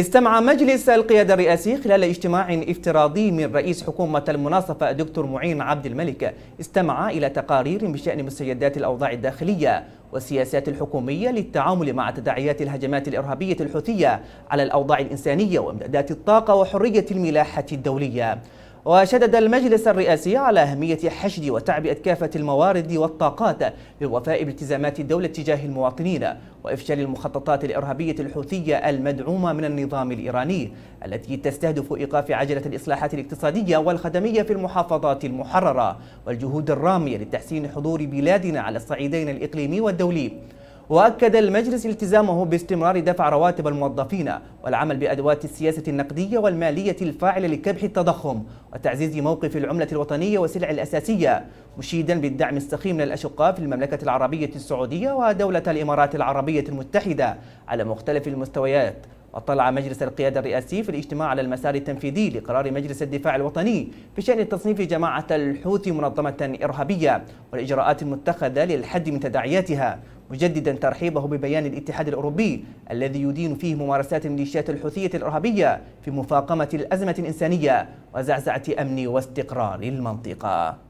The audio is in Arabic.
استمع مجلس القيادة الرئاسي خلال اجتماع افتراضي من رئيس حكومة المناصفة الدكتور معين عبد الملك استمع إلى تقارير بشأن مستجدات الأوضاع الداخلية والسياسات الحكومية للتعامل مع تداعيات الهجمات الإرهابية الحوثية على الأوضاع الإنسانية وإمدادات الطاقة وحرية الملاحة الدولية وشدد المجلس الرئاسي على أهمية حشد وتعبئة كافة الموارد والطاقات للوفاء بالتزامات الدولة تجاه المواطنين وإفشال المخططات الإرهابية الحوثية المدعومة من النظام الإيراني التي تستهدف إيقاف عجلة الإصلاحات الاقتصادية والخدمية في المحافظات المحررة والجهود الرامية لتحسين حضور بلادنا على الصعيدين الإقليمي والدولي وأكد المجلس التزامه باستمرار دفع رواتب الموظفين والعمل بأدوات السياسة النقدية والمالية الفاعلة لكبح التضخم وتعزيز موقف العملة الوطنية والسلع الأساسية مشيدا بالدعم السخيم للأشقاء في المملكة العربية السعودية ودولة الإمارات العربية المتحدة على مختلف المستويات وطلع مجلس القيادة الرئاسي في الاجتماع على المسار التنفيذي لقرار مجلس الدفاع الوطني بشأن تصنيف جماعة الحوثي منظمة إرهابية والإجراءات المتخذة للحد من تداعياتها مجددا ترحيبه ببيان الاتحاد الأوروبي الذي يدين فيه ممارسات الميليشيات الحوثية الإرهابية في مفاقمة الأزمة الإنسانية وزعزعة أمن واستقرار المنطقة